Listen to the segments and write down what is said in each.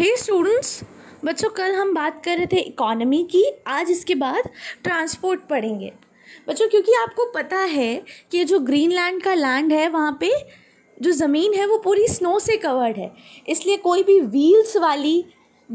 हे students बच्चों कल हम बात कर रहे थे इकोनॉमी की आज इसके बाद ट्रांसपोर्ट पढ़ेंगे बच्चों क्योंकि आपको पता है कि जो ग्रीनलैंड का लैंड है वहाँ पे जो ज़मीन है वो पूरी स्नो से कवर्ड है इसलिए कोई भी व्हील्स वाली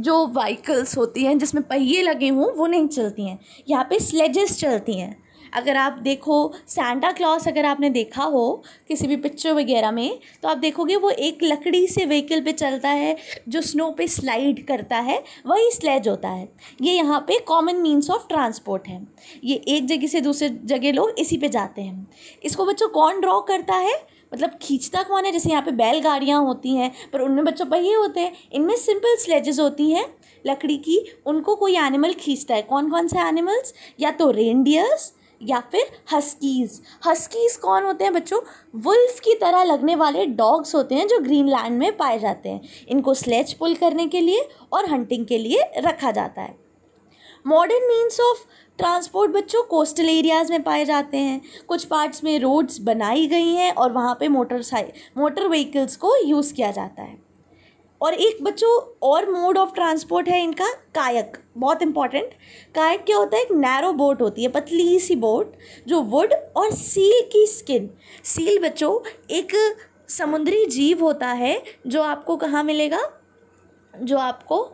जो वाइकल्स होती हैं जिसमें पहिए लगे हों वो नहीं चलती हैं यहाँ पे स्लेजेस चलती हैं अगर आप देखो सेंटा क्लॉस अगर आपने देखा हो किसी भी पिक्चर वगैरह में तो आप देखोगे वो एक लकड़ी से व्हीकल पे चलता है जो स्नो पे स्लाइड करता है वही स्लेज होता है ये यहाँ पे कॉमन मीन्स ऑफ ट्रांसपोर्ट है ये एक जगह से दूसरे जगह लोग इसी पे जाते हैं इसको बच्चों कौन ड्रॉ करता है मतलब खींचता कौन है जैसे यहाँ पे बैलगाड़ियाँ होती हैं पर उनमें बच्चों पहिए होते हैं इनमें सिंपल स्लेजेस होती हैं लकड़ी की उनको कोई एनिमल खींचता है कौन कौन से एनिमल्स या तो रेनडियर्स या फिर हस्कीज़ हस्कीज़ कौन होते हैं बच्चों वुल्फ की तरह लगने वाले डॉग्स होते हैं जो ग्रीनलैंड में पाए जाते हैं इनको स्लेच पुल करने के लिए और हंटिंग के लिए रखा जाता है मॉडर्न मीन्स ऑफ ट्रांसपोर्ट बच्चों कोस्टल एरियाज़ में पाए जाते हैं कुछ पार्ट्स में रोड्स बनाई गई हैं और वहाँ पे मोटर मोटर व्हीकल्स को यूज़ किया जाता है और एक बच्चों और मोड ऑफ ट्रांसपोर्ट है इनका कायक बहुत इंपॉर्टेंट कायक क्या होता है एक नैरो बोट होती है पतली सी बोट जो वुड और सील की स्किन सील बच्चों एक समुद्री जीव होता है जो आपको कहाँ मिलेगा जो आपको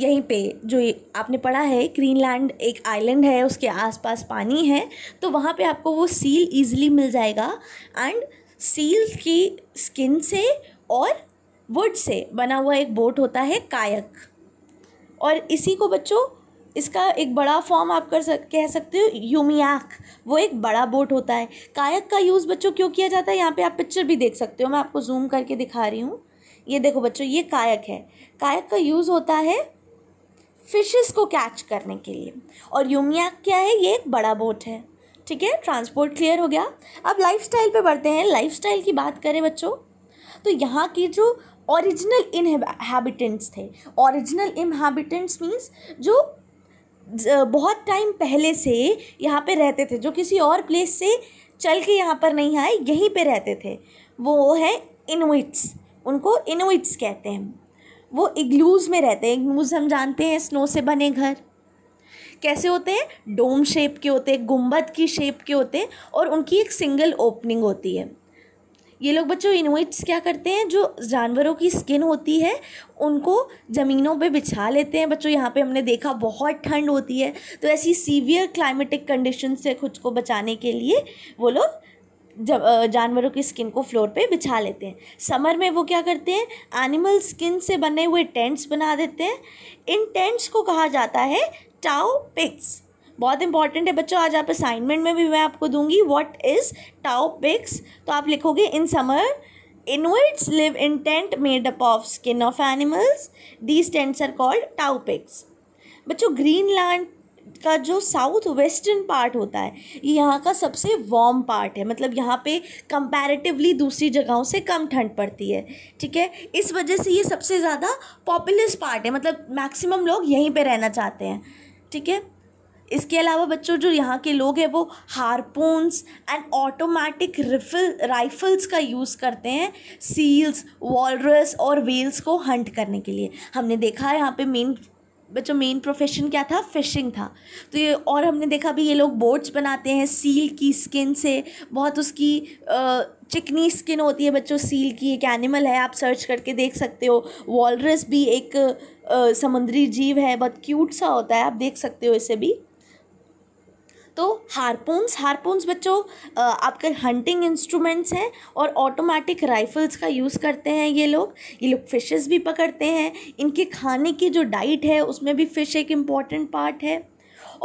यहीं पे जो आपने पढ़ा है ग्रीनलैंड एक आइलैंड है उसके आसपास पानी है तो वहाँ पे आपको वो सील इजीली मिल जाएगा एंड सील की स्किन से और वुड से बना हुआ एक बोट होता है कायक और इसी को बच्चों इसका एक बड़ा फॉर्म आप कर सक कह सकते हो यूमियाक वो एक बड़ा बोट होता है कायक का यूज़ बच्चों क्यों किया जाता है यहाँ पे आप पिक्चर भी देख सकते हो मैं आपको जूम करके दिखा रही हूँ ये देखो बच्चों ये कायक है कायक का यूज़ होता है फिशेस को कैच करने के लिए और यूमियाक क्या है ये एक बड़ा बोट है ठीक है ट्रांसपोर्ट क्लियर हो गया अब लाइफ पे बढ़ते हैं लाइफ की बात करें बच्चों तो यहाँ के जो ओरिजिनल इनहेबिटेंट्स थे ओरिजिनल इनहेबिटेंट्स मीन्स जो बहुत टाइम पहले से यहाँ पे रहते थे जो किसी और प्लेस से चल के यहाँ पर नहीं आए यहीं पे रहते थे वो है इनुइट्स उनको इनुइट्स कहते हैं वो इग्लूज में रहते हैं इग्लूज हम जानते हैं स्नो से बने घर कैसे होते हैं डोम शेप के होते हैं गुम्बद की शेप के होते हैं और उनकी एक सिंगल ओपनिंग होती है ये लोग बच्चों इनुइट्स क्या करते हैं जो जानवरों की स्किन होती है उनको ज़मीनों पे बिछा लेते हैं बच्चों यहाँ पे हमने देखा बहुत ठंड होती है तो ऐसी सीवियर क्लाइमेटिक कंडीशन से खुद को बचाने के लिए वो लोग जब जानवरों की स्किन को फ्लोर पे बिछा लेते हैं समर में वो क्या करते हैं एनिमल स्किन से बने हुए टेंट्स बना देते हैं इन टेंट्स को कहा जाता है टाओ पिक्स बहुत इंपॉर्टेंट है बच्चों आज आप असाइनमेंट में भी मैं आपको दूंगी व्हाट इज़ टाओ पिक्स तो आप लिखोगे in summer live in tent made up of skin of animals these tents are called called piks बच्चों ग्रीनलैंड का जो साउथ वेस्टर्न पार्ट होता है ये यहाँ का सबसे वार्म पार्ट है मतलब यहाँ पे कंपैरेटिवली दूसरी जगहों से कम ठंड पड़ती है ठीक है इस वजह से ये सबसे ज़्यादा पॉपुलस पार्ट है मतलब मैक्सिमम लोग यहीं पे रहना चाहते हैं ठीक है इसके अलावा बच्चों जो यहाँ के लोग हैं वो harpoons and automatic refill rifles का यूज़ करते हैं सील्स वॉलरस और व्हील्स को हंट करने के लिए हमने देखा यहाँ पे मेन बच्चों मेन प्रोफेशन क्या था फिशिंग था तो ये और हमने देखा भी ये लोग बोट्स बनाते हैं सील की स्किन से बहुत उसकी चिकनी स्किन होती है बच्चों सील की एक एनिमल है आप सर्च करके देख सकते हो वॉलरस भी एक समुद्री जीव है बहुत क्यूट सा होता है आप देख सकते हो इसे भी तो हारपून्स हारपून्स बच्चों आपके हंटिंग इंस्ट्रूमेंट्स हैं और ऑटोमेटिक राइफल्स का यूज़ करते हैं ये लोग ये लोग फिशेस भी पकड़ते हैं इनके खाने की जो डाइट है उसमें भी फ़िश एक इम्पॉर्टेंट पार्ट है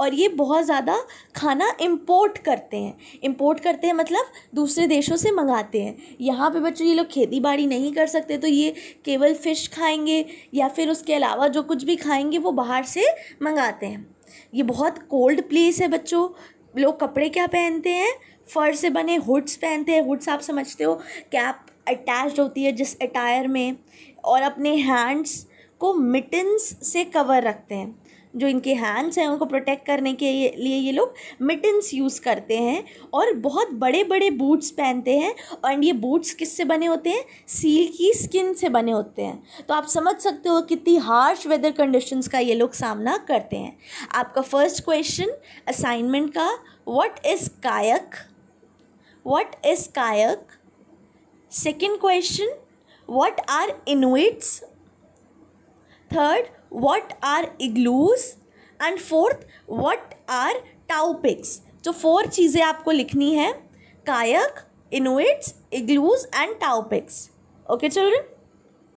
और ये बहुत ज़्यादा खाना इम्पोर्ट करते हैं इम्पोर्ट करते हैं मतलब दूसरे देशों से मंगाते हैं यहाँ पे बच्चों ये लोग खेती बाड़ी नहीं कर सकते तो ये केवल फ़िश खाएंगे या फिर उसके अलावा जो कुछ भी खाएंगे वो बाहर से मंगाते हैं ये बहुत कोल्ड प्लेस है बच्चों लोग कपड़े क्या पहनते हैं फर से बने हुड्स पहनते हैं हुड्स आप समझते हो कैप अटैच होती है जिस अटायर में और अपने हैंड्स को मिटन्स से कवर रखते हैं जो इनके हैंड्स हैं उनको प्रोटेक्ट करने के लिए ये लोग मिटन्स यूज़ करते हैं और बहुत बड़े बड़े बूट्स पहनते हैं एंड ये बूट्स किससे बने होते हैं सील की स्किन से बने होते हैं तो आप समझ सकते हो कितनी हार्श वेदर कंडीशंस का ये लोग सामना करते हैं आपका फर्स्ट क्वेश्चन असाइनमेंट का what is kayak what is kayak second question what are inuits third what are igloos and fourth what are tupiks जो फोर चीज़ें आपको लिखनी है kayak Inuits igloos and tupiks okay children